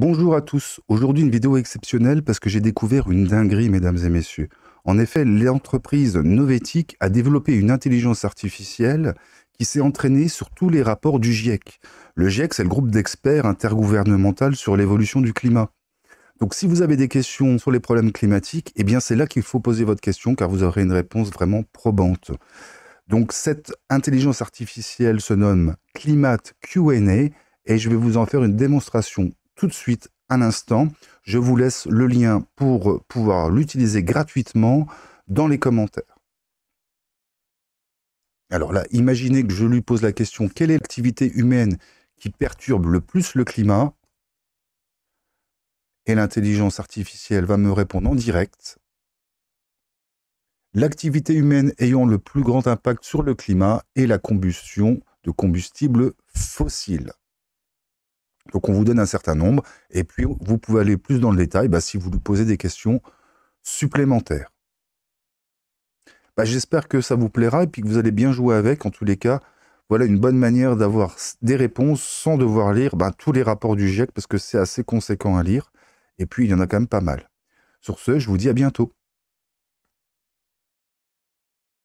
Bonjour à tous. Aujourd'hui, une vidéo exceptionnelle parce que j'ai découvert une dinguerie, mesdames et messieurs. En effet, l'entreprise Novetic a développé une intelligence artificielle qui s'est entraînée sur tous les rapports du GIEC. Le GIEC, c'est le groupe d'experts intergouvernemental sur l'évolution du climat. Donc, si vous avez des questions sur les problèmes climatiques, eh bien, c'est là qu'il faut poser votre question car vous aurez une réponse vraiment probante. Donc, cette intelligence artificielle se nomme Climate QA et je vais vous en faire une démonstration tout de suite, un instant. Je vous laisse le lien pour pouvoir l'utiliser gratuitement dans les commentaires. Alors là, imaginez que je lui pose la question quelle est l'activité humaine qui perturbe le plus le climat Et l'intelligence artificielle va me répondre en direct. L'activité humaine ayant le plus grand impact sur le climat est la combustion de combustibles fossiles. Donc on vous donne un certain nombre, et puis vous pouvez aller plus dans le détail bah, si vous nous posez des questions supplémentaires. Bah, j'espère que ça vous plaira et puis que vous allez bien jouer avec. En tous les cas, voilà une bonne manière d'avoir des réponses sans devoir lire bah, tous les rapports du GIEC parce que c'est assez conséquent à lire. Et puis il y en a quand même pas mal. Sur ce, je vous dis à bientôt.